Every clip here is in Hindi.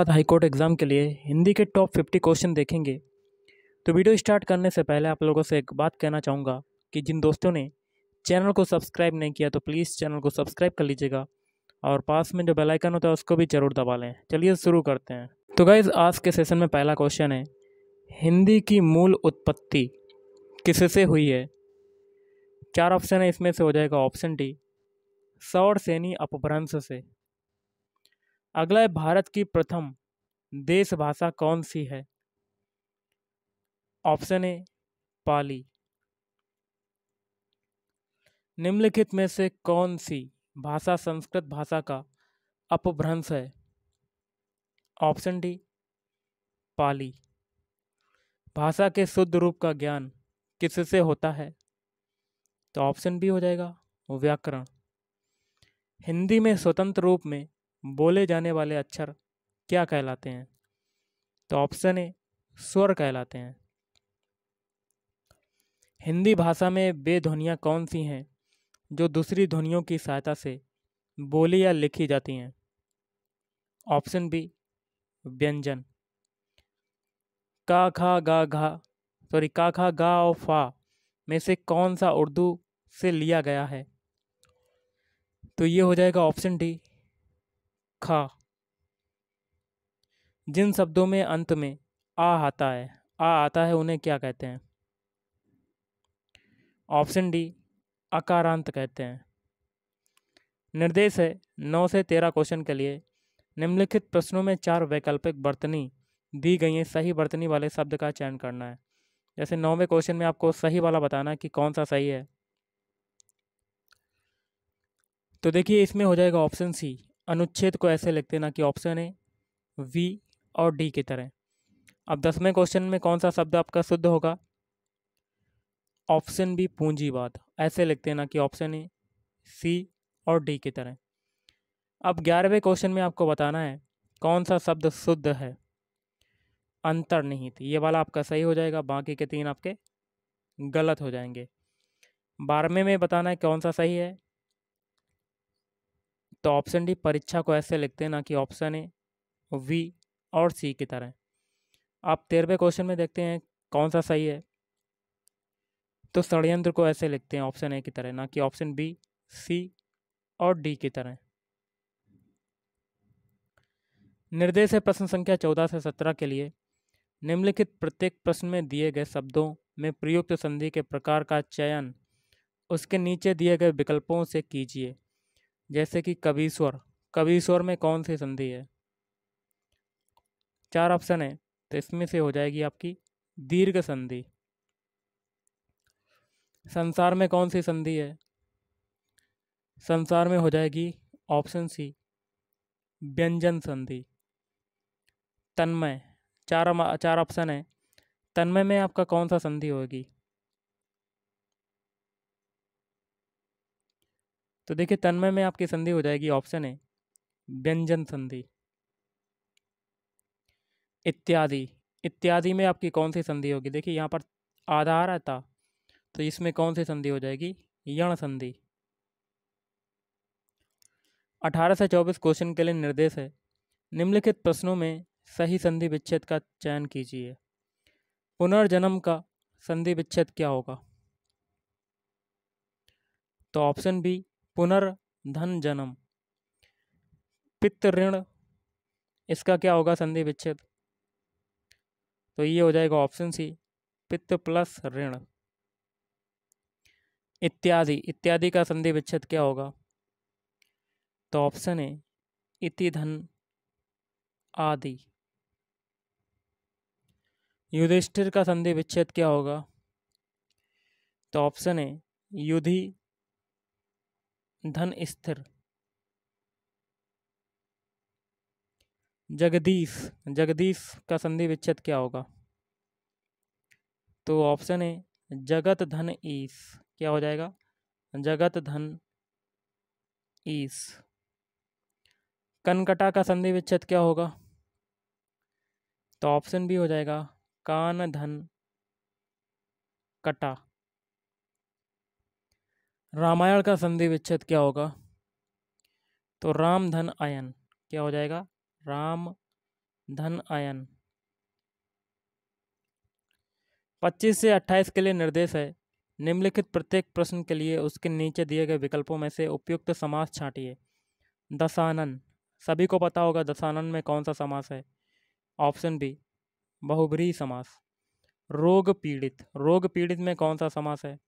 बाद हाईकोर्ट एग्ज़ाम के लिए हिंदी के टॉप फिफ्टी क्वेश्चन देखेंगे तो वीडियो स्टार्ट करने से पहले आप लोगों से एक बात कहना चाहूँगा कि जिन दोस्तों ने चैनल को सब्सक्राइब नहीं किया तो प्लीज़ चैनल को सब्सक्राइब कर लीजिएगा और पास में जो बेलाइकन होता है उसको भी ज़रूर दबा लें चलिए शुरू करते हैं तो गाइज़ आज के सेशन में पहला क्वेश्चन है हिंदी की मूल उत्पत्ति किससे हुई है चार ऑप्शन है इसमें से हो जाएगा ऑप्शन डी सौर सैनी अपभ्रंश से अगला है भारत की प्रथम देश भाषा कौन सी है ऑप्शन ए पाली निम्नलिखित में से कौन सी भाषा संस्कृत भाषा का अपभ्रंश है ऑप्शन डी पाली भाषा के शुद्ध रूप का ज्ञान किससे होता है तो ऑप्शन बी हो जाएगा व्याकरण हिंदी में स्वतंत्र रूप में बोले जाने वाले अक्षर क्या कहलाते हैं तो ऑप्शन ए स्वर कहलाते हैं हिंदी भाषा में वे ध्वनियाँ कौन सी हैं जो दूसरी ध्वनियों की सहायता से बोली या लिखी जाती हैं ऑप्शन बी व्यंजन का खा गा घा सॉरी का खा गा और फा में से कौन सा उर्दू से लिया गया है तो ये हो जाएगा ऑप्शन डी खा जिन शब्दों में अंत में आ आता है आ आता है उन्हें क्या कहते हैं ऑप्शन डी अकारांत कहते हैं निर्देश है नौ से तेरह क्वेश्चन के लिए निम्नलिखित प्रश्नों में चार वैकल्पिक बर्तनी दी गई हैं सही बर्तनी वाले शब्द का चयन करना है जैसे नौवें क्वेश्चन में आपको सही वाला बताना कि कौन सा सही है तो देखिए इसमें हो जाएगा ऑप्शन सी अनुच्छेद को ऐसे लिख देना कि ऑप्शन है वी और डी की तरह अब दसवें क्वेश्चन में कौन सा शब्द आपका शुद्ध होगा ऑप्शन बी पूंजीवाद ऐसे लिख देना कि ऑप्शन ए सी और डी की तरह अब ग्यारहवें क्वेश्चन में आपको बताना है कौन सा शब्द शुद्ध है अंतर नहीं थी ये वाला आपका सही हो जाएगा बाकी के तीन आपके गलत हो जाएंगे बारहवें में बताना है कौन सा सही है तो ऑप्शन डी परीक्षा को ऐसे लिखते हैं ना कि ऑप्शन ए वी और सी की तरह आप तेरहवें क्वेश्चन में देखते हैं कौन सा सही है तो षडयंत्र को ऐसे लिखते हैं ऑप्शन ए की तरह ना कि ऑप्शन बी सी और डी की तरह निर्देश है प्रश्न संख्या चौदह से सत्रह के लिए निम्नलिखित प्रत्येक प्रश्न में दिए गए शब्दों में प्रयुक्त संधि के प्रकार का चयन उसके नीचे दिए गए विकल्पों से कीजिए जैसे कि कबीश्वर कबीश्वर में कौन सी संधि है चार ऑप्शन है तो इसमें से हो जाएगी आपकी दीर्घ संधि संसार में कौन सी संधि है संसार में हो जाएगी ऑप्शन सी व्यंजन संधि तन्मय चार चार ऑप्शन है तन्मय में आपका कौन सा संधि होगी तो देखिए तन्मय में आपकी संधि हो जाएगी ऑप्शन है व्यंजन संधि इत्यादि इत्यादि में आपकी कौन सी संधि होगी देखिए यहाँ पर आधार था तो इसमें कौन सी संधि हो जाएगी यण संधि अठारह से चौबीस क्वेश्चन के लिए निर्देश है निम्नलिखित प्रश्नों में सही संधि विच्छेद का चयन कीजिए पुनर्जन्म का संधि विच्छेद क्या होगा तो ऑप्शन बी पुनर्धन जन्म पित्त ऋण इसका क्या होगा संधि विच्छेद तो ये हो जाएगा ऑप्शन सी पित्त प्लस ऋण इत्यादि इत्यादि का संधि विच्छेद क्या होगा तो ऑप्शन है इति धन आदि युधिष्ठिर का संधि विच्छेद क्या होगा तो ऑप्शन है युधि धन स्थिर जगदीश जगदीश का संधि विच्छेद क्या होगा तो ऑप्शन है जगत धन ईस क्या हो जाएगा जगत धन ईस कनकटा का संधि विच्छेद क्या होगा तो ऑप्शन भी हो जाएगा कान धन कटा रामायण का संधि विच्छेद क्या होगा तो राम धन आयन क्या हो जाएगा राम धन आयन 25 से 28 के लिए निर्देश है निम्नलिखित प्रत्येक प्रश्न के लिए उसके नीचे दिए गए विकल्पों में से उपयुक्त समास छाटिए दशानन सभी को पता होगा दशानन में कौन सा समास है ऑप्शन बी बहुबरी समास रोग पीड़ित रोग पीड़ित में कौन सा समास है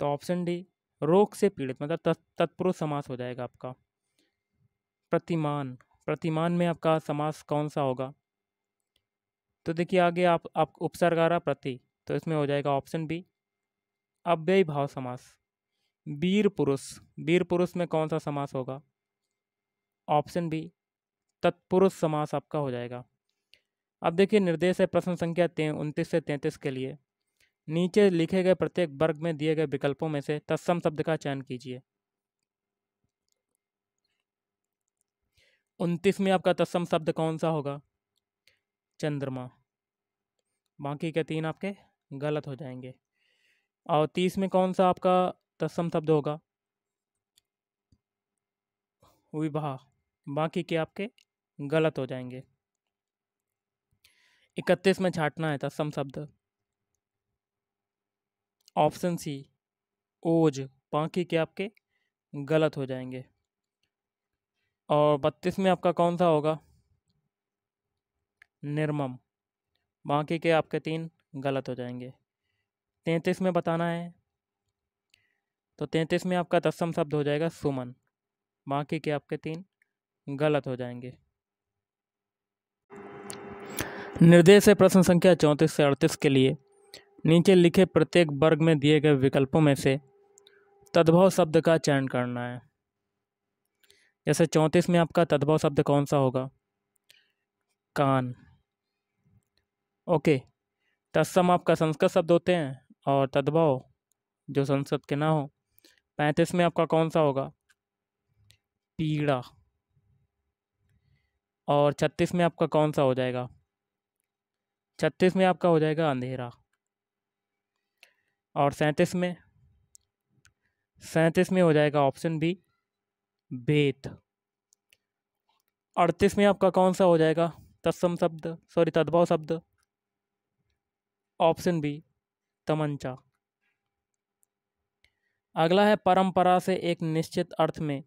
तो ऑप्शन डी रोग से पीड़ित मतलब तत्पुरुष समास हो जाएगा आपका प्रतिमान प्रतिमान में आपका समास कौन सा होगा तो देखिए आगे आप आप उपसर्ग आ रहा प्रति तो इसमें हो जाएगा ऑप्शन बी अव्यय भाव समास वीर पुरुष वीर पुरुष में कौन सा समास होगा ऑप्शन बी तत्पुरुष समास आपका हो जाएगा अब देखिए निर्देश है प्रश्न संख्या उनतीस से तैंतीस के लिए नीचे लिखे गए प्रत्येक वर्ग में दिए गए विकल्पों में से तत्सम शब्द का चयन कीजिए उनतीस में आपका तत्सम शब्द कौन सा होगा चंद्रमा बाकी के तीन आपके गलत हो जाएंगे और तीस में कौन सा आपका तत्सम शब्द होगा विवाह बाकी के आपके गलत हो जाएंगे इकतीस में छाटना है तत्सम शब्द ऑप्शन सी ओज बाकी के आपके गलत हो जाएंगे और बत्तीस में आपका कौन सा होगा निर्मम बाकी के आपके तीन गलत हो जाएंगे तैंतीस में बताना है तो तैंतीस में आपका दसम शब्द हो जाएगा सुमन बाकी के आपके तीन गलत हो जाएंगे निर्देश है प्रश्न संख्या चौंतीस से अड़तीस के लिए नीचे लिखे प्रत्येक वर्ग में दिए गए विकल्पों में से तद्भव शब्द का चयन करना है जैसे चौंतीस में आपका तद्भव शब्द कौन सा होगा कान ओके तत्सम आपका संस्कृत शब्द होते हैं और तद्भव जो संस्कृत के ना हो पैंतीस में आपका कौन सा होगा पीड़ा और छत्तीस में आपका कौन सा हो जाएगा छत्तीस में आपका हो जाएगा अंधेरा और सैंतीस में सैंतीस में हो जाएगा ऑप्शन बी बेत अड़तीस में आपका कौन सा हो जाएगा तत्सम शब्द सॉरी तद्भव शब्द ऑप्शन बी तमंचा अगला है परंपरा से एक निश्चित अर्थ में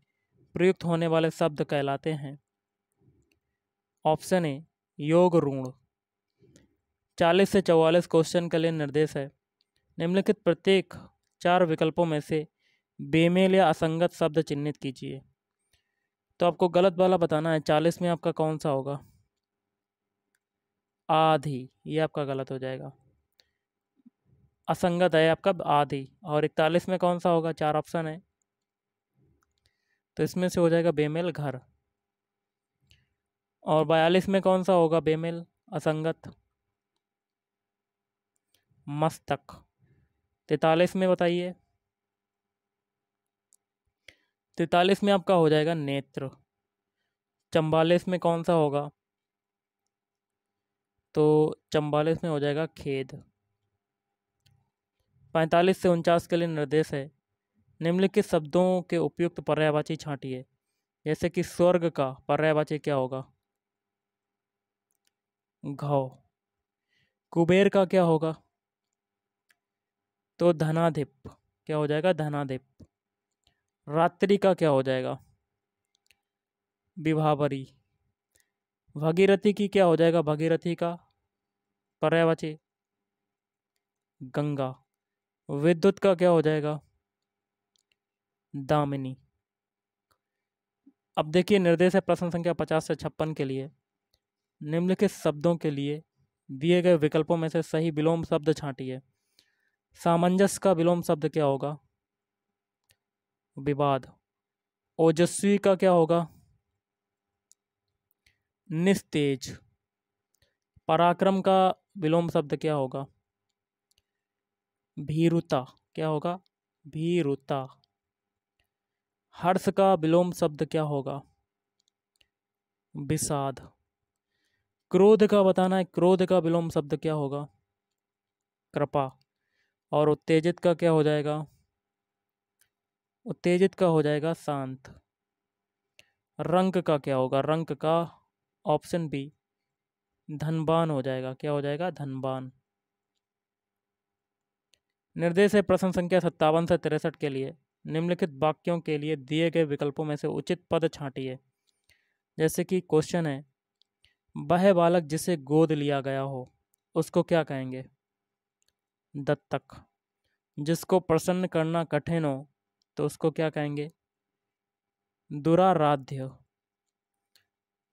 प्रयुक्त होने वाले शब्द कहलाते हैं ऑप्शन ए योग ऋण चालीस से चौवालीस क्वेश्चन के लिए निर्देश है निम्नलिखित प्रत्येक चार विकल्पों में से बेमेल या असंगत शब्द चिन्हित कीजिए तो आपको गलत वाला बताना है चालीस में आपका कौन सा होगा आधी ये आपका गलत हो जाएगा असंगत है आपका आधी और इकतालीस में कौन सा होगा चार ऑप्शन है तो इसमें से हो जाएगा बेमेल घर और बयालीस में कौन सा होगा बेमेल असंगत मस्तक तैतालीस में बताइए तैतालीस में आपका हो जाएगा नेत्र चम्बालीस में कौन सा होगा तो चम्बालीस में हो जाएगा खेद पैंतालीस से उनचास के लिए निर्देश है निम्नलिखित शब्दों के उपयुक्त पर्यायवाची छांटिए जैसे कि स्वर्ग का पर्यायवाची क्या होगा घाव कुबेर का क्या होगा तो धनाधिप क्या हो जाएगा धनाधिप रात्रि का क्या हो जाएगा विभावरी भगीरथी की क्या हो जाएगा भगीरथी का पर्यावची गंगा विद्युत का क्या हो जाएगा दामिनी अब देखिए निर्देश है प्रश्न संख्या पचास से छप्पन के लिए निम्नलिखित शब्दों के लिए दिए गए विकल्पों में से सही विलोम शब्द छांटिए सामंजस्य का विलोम शब्द क्या होगा विवाद ओजस्वी का क्या होगा निस्तेज पराक्रम का विलोम शब्द क्या होगा भीरुता क्या होगा भीरुता हर्ष का विलोम शब्द क्या होगा विषाद क्रोध का बताना है क्रोध का विलोम शब्द क्या होगा कृपा और उत्तेजित का क्या हो जाएगा उत्तेजित का हो जाएगा शांत रंग का क्या होगा रंग का ऑप्शन बी धनबान हो जाएगा क्या हो जाएगा धनबान निर्देश है प्रश्न संख्या सत्तावन से तिरसठ के लिए निम्नलिखित वाक्यों के लिए दिए गए विकल्पों में से उचित पद छांटिए जैसे कि क्वेश्चन है वह बालक जिसे गोद लिया गया हो उसको क्या कहेंगे दत्तक जिसको प्रसन्न करना कठिन हो तो उसको क्या कहेंगे दुराराध्य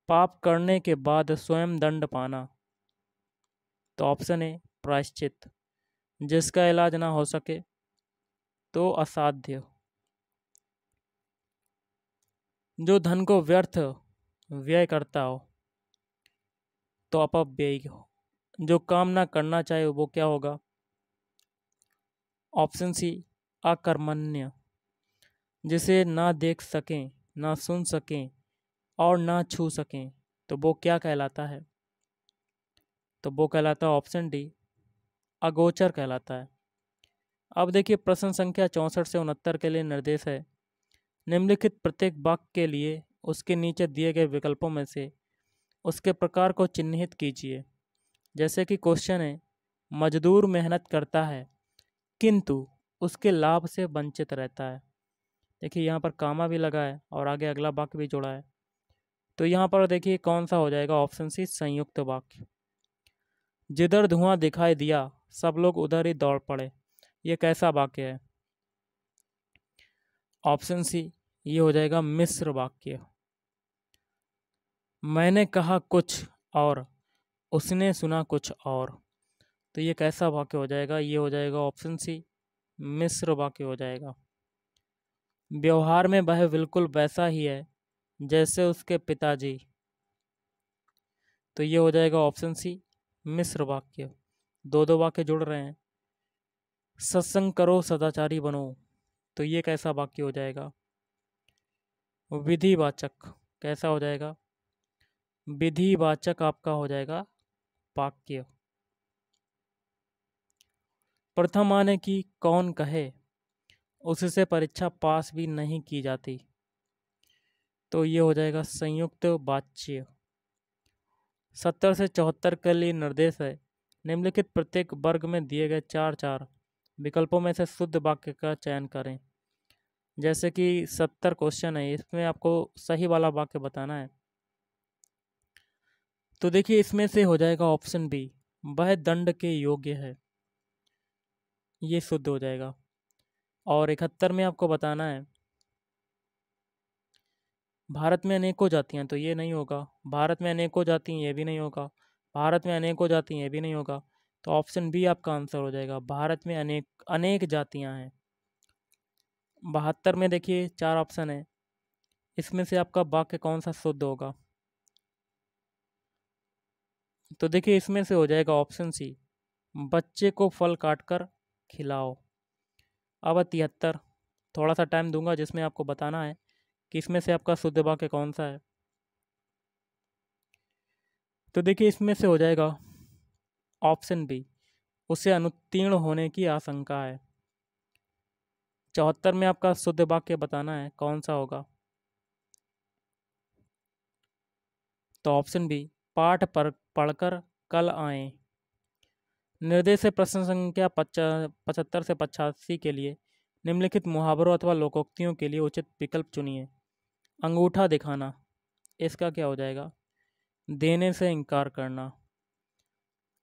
पाप करने के बाद स्वयं दंड पाना तो ऑप्शन ए प्रायश्चित जिसका इलाज ना हो सके तो असाध्य जो धन को व्यर्थ व्यय करता हो तो अपव्यय हो जो काम ना करना चाहे वो क्या होगा ऑप्शन सी अकर्मण्य जिसे ना देख सकें ना सुन सकें और ना छू सकें तो वो क्या कहलाता है तो वो कहलाता है ऑप्शन डी अगोचर कहलाता है अब देखिए प्रश्न संख्या चौंसठ से उनहत्तर के लिए निर्देश है निम्नलिखित प्रत्येक वाक्य के लिए उसके नीचे दिए गए विकल्पों में से उसके प्रकार को चिन्हित कीजिए जैसे कि क्वेश्चन है मजदूर मेहनत करता है किंतु उसके लाभ से वंचित रहता है देखिए यहाँ पर कामा भी लगा है और आगे अगला वाक्य भी जोड़ा है तो यहाँ पर देखिए कौन सा हो जाएगा ऑप्शन सी संयुक्त वाक्य जिधर धुआं दिखाई दिया सब लोग उधर ही दौड़ पड़े ये कैसा वाक्य है ऑप्शन सी ये हो जाएगा मिश्र वाक्य मैंने कहा कुछ और उसने सुना कुछ और तो ये कैसा वाक्य हो जाएगा ये हो जाएगा ऑप्शन सी मिस्र वाक्य हो जाएगा व्यवहार में वह बिल्कुल वैसा ही है जैसे उसके पिताजी तो ये हो जाएगा ऑप्शन सी मिस्र वाक्य दो दो वाक्य जुड़ रहे हैं सत्संग करो सदाचारी बनो तो ये कैसा वाक्य हो जाएगा विधिवाचक कैसा हो जाएगा विधिवाचक आपका हो जाएगा वाक्य प्रथम आने की कौन कहे उससे परीक्षा पास भी नहीं की जाती तो ये हो जाएगा संयुक्त वाच्य सत्तर से चौहत्तर के लिए निर्देश है निम्नलिखित प्रत्येक वर्ग में दिए गए चार चार विकल्पों में से शुद्ध वाक्य का चयन करें जैसे कि सत्तर क्वेश्चन है इसमें आपको सही वाला वाक्य बताना है तो देखिए इसमें से हो जाएगा ऑप्शन बी वह दंड के योग्य है ये शुद्ध हो जाएगा और इकहत्तर में आपको बताना है भारत में अनेकों जातियाँ तो ये नहीं होगा भारत में अनेकों जाती हैं ये भी नहीं होगा भारत में अनेकों जाती हैं ये भी नहीं होगा तो ऑप्शन बी आपका आंसर हो जाएगा भारत में अनेक अनेक जातियाँ हैं बहत्तर में देखिए चार ऑप्शन है इसमें से आपका वाक्य कौन सा शुद्ध होगा तो देखिए इसमें से हो जाएगा ऑप्शन सी बच्चे को फल काटकर खिलाओ अब तिहत्तर थोड़ा सा टाइम दूंगा जिसमें आपको बताना है कि इसमें से आपका शुद्ध वाक्य कौन सा है तो देखिए इसमें से हो जाएगा ऑप्शन बी उसे अनुत्तीर्ण होने की आशंका है चौहत्तर में आपका शुद्ध वाक्य बताना है कौन सा होगा तो ऑप्शन बी पाठ पर पढ़कर कल आए निर्देश प्रश्न संख्या पचहत्तर से पचासी के लिए निम्नलिखित मुहावरों अथवा लोकोक्तियों के लिए उचित विकल्प चुनिए अंगूठा दिखाना इसका क्या हो जाएगा देने से इनकार करना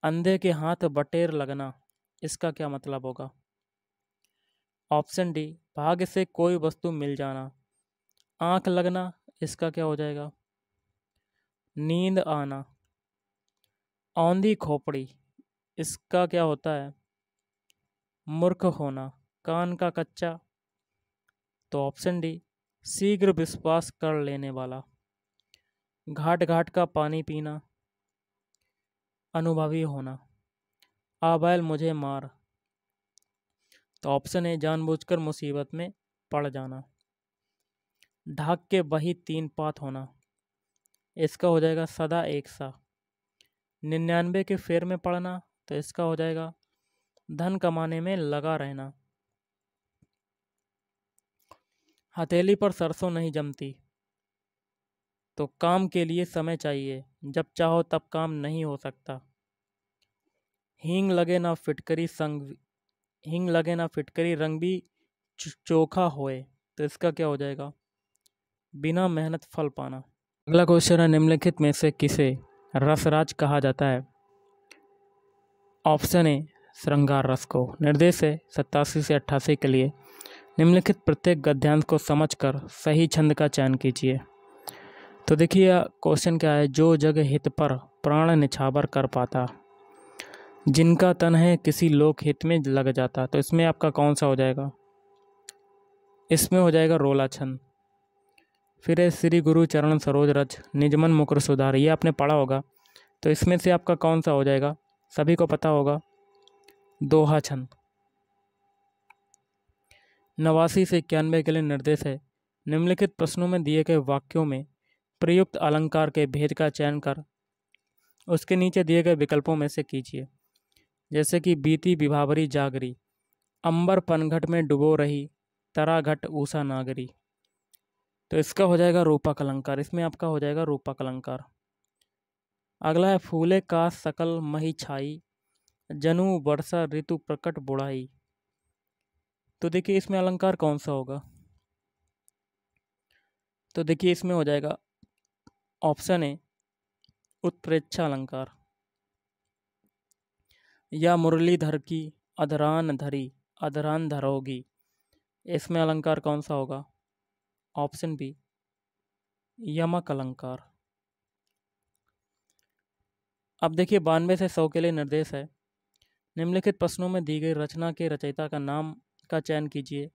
अंधे के हाथ बटेर लगना इसका क्या मतलब होगा ऑप्शन डी भाग्य से कोई वस्तु मिल जाना आंख लगना इसका क्या हो जाएगा नींद आना औंधी खोपड़ी इसका क्या होता है मूर्ख होना कान का कच्चा तो ऑप्शन डी शीघ्र विश्वास कर लेने वाला घाट घाट का पानी पीना अनुभवी होना आबैल मुझे मार तो ऑप्शन है जानबूझकर मुसीबत में पड़ जाना ढाक के वही तीन पात होना इसका हो जाएगा सदा एक सा निन्यानवे के फेर में पड़ना तो इसका हो जाएगा धन कमाने में लगा रहना हथेली पर सरसों नहीं जमती तो काम के लिए समय चाहिए जब चाहो तब काम नहीं हो सकता हींग लगे ना फिटकरी संग हींग लगे ना फिटकरी रंग भी चोखा होए तो इसका क्या हो जाएगा बिना मेहनत फल पाना अगला क्वेश्चन है निम्नलिखित में से किसे रसराज कहा जाता है ऑप्शन ए श्रृंगार रस को निर्देश है सत्तासी से अट्ठासी के लिए निम्नलिखित प्रत्येक गद्यांश को समझकर सही छंद का चयन कीजिए तो देखिए क्वेश्चन क्या है जो जग हित पर प्राण निछावर कर पाता जिनका तन है किसी लोक हित में लग जाता तो इसमें आपका कौन सा हो जाएगा इसमें हो जाएगा रोला छंद फिर है श्री गुरु चरण सरोज रज निजमन मुकर सुधार ये आपने पढ़ा होगा तो इसमें से आपका कौन सा हो जाएगा सभी को पता होगा दोहा छंद नवासी से इक्यानवे के लिए निर्देश है निम्नलिखित प्रश्नों में दिए गए वाक्यों में प्रयुक्त अलंकार के भेद का चयन कर उसके नीचे दिए गए विकल्पों में से कीजिए जैसे कि बीती विभावरी जागरी अंबर पनघट में डुबो रही तराघट ऊषा नागरी तो इसका हो जाएगा रूपक अलंकार इसमें आपका हो जाएगा रूपक अलंकार अगला है फूले का सकल मही छाई जनु वर्षा ऋतु प्रकट बुढ़ाई तो देखिए इसमें अलंकार कौन सा होगा तो देखिए इसमें हो जाएगा ऑप्शन ए उत्प्रेक्षा अलंकार या मुरलीधर की अधरान धरी अधरान धरोगी इसमें अलंकार कौन सा होगा ऑप्शन बी यमक अलंकार अब देखिए बानवे से सौ के लिए निर्देश है निम्नलिखित प्रश्नों में दी गई रचना के रचयिता का नाम का चयन कीजिए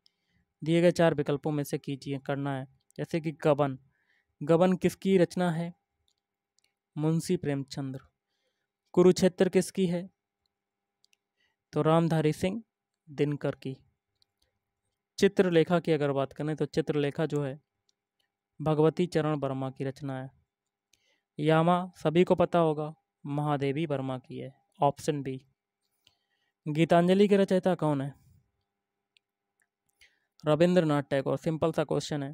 दिए गए चार विकल्पों में से कीजिए करना है जैसे कि गबन गबन किसकी रचना है मुंशी प्रेमचंद्र कुरुक्षेत्र किसकी है तो रामधारी सिंह दिनकर की चित्रलेखा की अगर बात करें तो चित्रलेखा जो है भगवती चरण वर्मा की रचना है यामा सभी को पता होगा महादेवी वर्मा की है ऑप्शन बी गीतांजलि के रचयिता कौन है रविंद्रनाथ टैगोर सिंपल सा क्वेश्चन है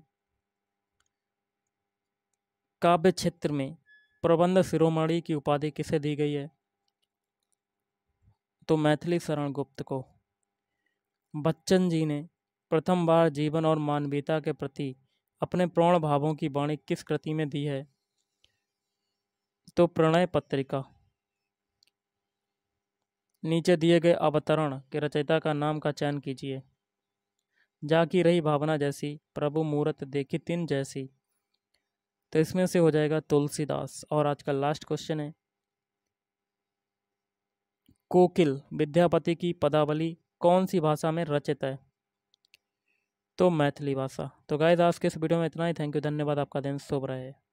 काव्य क्षेत्र में प्रबंध शिरोमणि की उपाधि किसे दी गई है तो मैथिली शरण गुप्त को बच्चन जी ने प्रथम बार जीवन और मानवीयता के प्रति अपने प्रौण भावों की वाणी किस कृति में दी है तो प्रणय पत्रिका नीचे दिए गए अवतरण के रचयिता का नाम का चयन कीजिए जा की रही भावना जैसी प्रभु मूर्त देखी तीन जैसी तो इसमें से हो जाएगा तुलसीदास और आज का लास्ट क्वेश्चन है कोकिल विद्यापति की पदावली कौन सी भाषा में रचित है तो मैथिली भाषा तो गाय दास के इस वीडियो में इतना ही थैंक यू धन्यवाद आपका दिन शुभ रहे